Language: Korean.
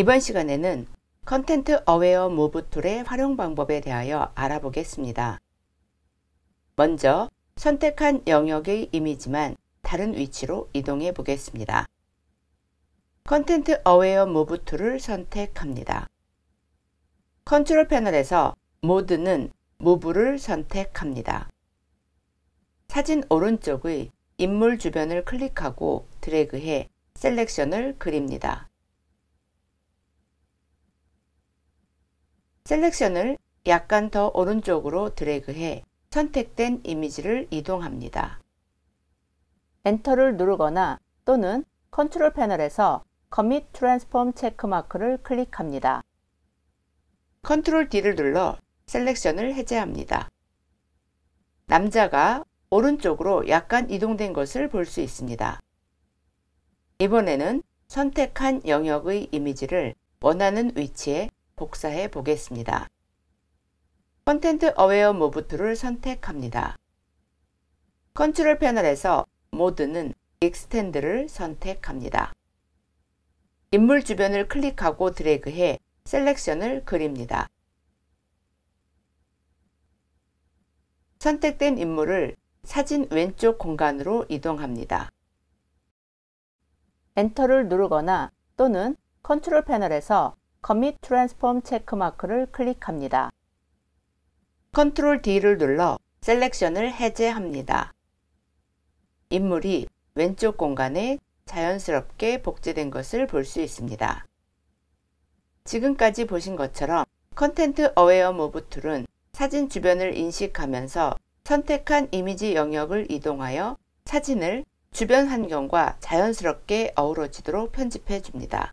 이번 시간에는 컨텐트 어웨어 모브 툴의 활용 방법에 대하여 알아보겠습니다. 먼저 선택한 영역의 이미지만 다른 위치로 이동해 보겠습니다. 컨텐트 어웨어 모브 툴을 선택합니다. 컨트롤 패널에서 모드는 모브를 선택합니다. 사진 오른쪽의 인물 주변을 클릭하고 드래그해 셀렉션을 그립니다. 셀렉션을 약간 더 오른쪽으로 드래그해 선택된 이미지를 이동합니다. 엔터를 누르거나 또는 컨트롤 패널에서 Commit Transform 체크마크를 클릭합니다. 컨트롤 D를 눌러 셀렉션을 해제합니다. 남자가 오른쪽으로 약간 이동된 것을 볼 수 있습니다. 이번에는 선택한 영역의 이미지를 원하는 위치에 복사해 보겠습니다. 컨텐트 어웨어 모브 툴을 선택합니다. 컨트롤 패널에서 모드는 익스텐드를 선택합니다. 인물 주변을 클릭하고 드래그해 셀렉션을 그립니다. 선택된 인물을 사진 왼쪽 공간으로 이동합니다. 엔터를 누르거나 또는 컨트롤 패널에서 Commit Transform 체크마크를 클릭합니다. Ctrl D를 눌러 셀렉션을 해제합니다. 인물이 왼쪽 공간에 자연스럽게 복제된 것을 볼 수 있습니다. 지금까지 보신 것처럼 컨텐트 어웨어 모브 툴은 사진 주변을 인식하면서 선택한 이미지 영역을 이동하여 사진을 주변 환경과 자연스럽게 어우러지도록 편집해 줍니다.